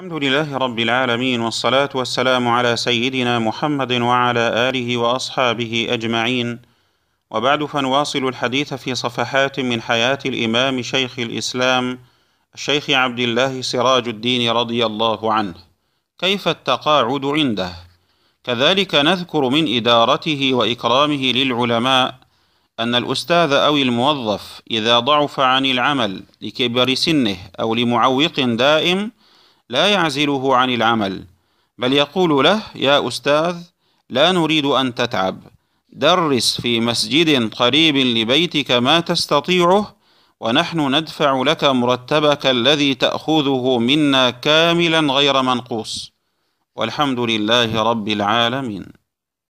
الحمد لله رب العالمين والصلاة والسلام على سيدنا محمد وعلى آله وأصحابه أجمعين وبعد فنواصل الحديث في صفحات من حياة الإمام شيخ الإسلام الشيخ عبد الله سراج الدين رضي الله عنه كيف التقاعد عنده كذلك نذكر من إدارته وإكرامه للعلماء أن الأستاذ أو الموظف إذا ضعف عن العمل لكبر سنه أو لمعوق دائم لا يعزله عن العمل بل يقول له يا أستاذ لا نريد أن تتعب درس في مسجد قريب لبيتك ما تستطيعه ونحن ندفع لك مرتبك الذي تأخذه منا كاملا غير منقوص والحمد لله رب العالمين